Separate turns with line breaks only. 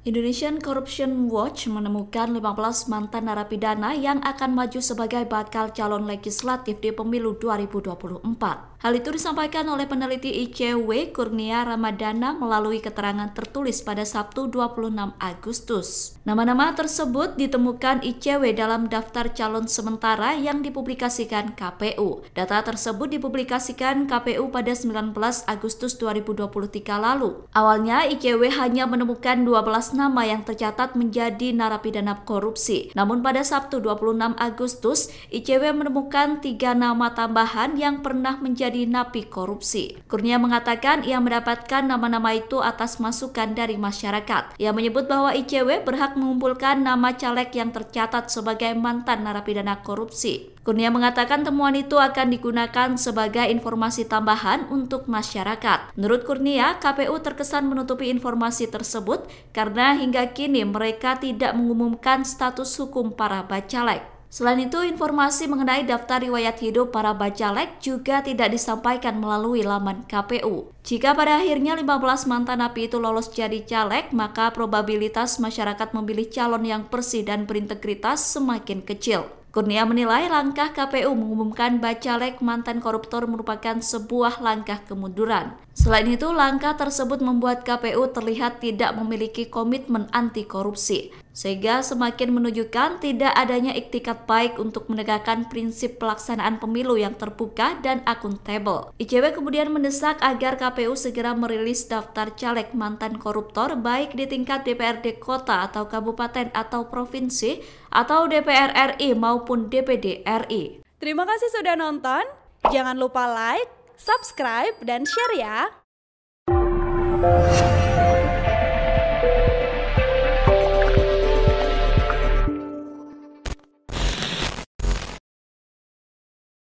Indonesian Corruption Watch menemukan 15 mantan narapidana yang akan maju sebagai bakal calon legislatif di pemilu 2024. Hal itu disampaikan oleh peneliti ICW Kurnia Ramadana melalui keterangan tertulis pada Sabtu 26 Agustus. Nama-nama tersebut ditemukan ICW dalam daftar calon sementara yang dipublikasikan KPU. Data tersebut dipublikasikan KPU pada 19 Agustus 2023 lalu. Awalnya ICW hanya menemukan 12 nama yang tercatat menjadi narapidana korupsi. Namun pada Sabtu 26 Agustus, ICW menemukan tiga nama tambahan yang pernah menjadi napi korupsi. Kurnia mengatakan ia mendapatkan nama-nama itu atas masukan dari masyarakat. Ia menyebut bahwa ICW berhak mengumpulkan nama caleg yang tercatat sebagai mantan narapidana korupsi. Kurnia mengatakan temuan itu akan digunakan sebagai informasi tambahan untuk masyarakat. Menurut Kurnia, KPU terkesan menutupi informasi tersebut karena hingga kini mereka tidak mengumumkan status hukum para bacalek. Selain itu, informasi mengenai daftar riwayat hidup para bacalek juga tidak disampaikan melalui laman KPU. Jika pada akhirnya 15 mantan napi itu lolos jadi caleg, maka probabilitas masyarakat memilih calon yang bersih dan berintegritas semakin kecil. Kurnia menilai langkah KPU mengumumkan bacalek mantan koruptor merupakan sebuah langkah kemunduran. Selain itu, langkah tersebut membuat KPU terlihat tidak memiliki komitmen anti korupsi sehingga semakin menunjukkan tidak adanya iktikat baik untuk menegakkan prinsip pelaksanaan pemilu yang terbuka dan akuntabel. ICW kemudian mendesak agar KPU segera merilis daftar caleg mantan koruptor baik di tingkat DPRD kota atau kabupaten atau provinsi atau DPR RI maupun DPD RI. Terima kasih sudah nonton. Jangan lupa like, subscribe, dan share ya.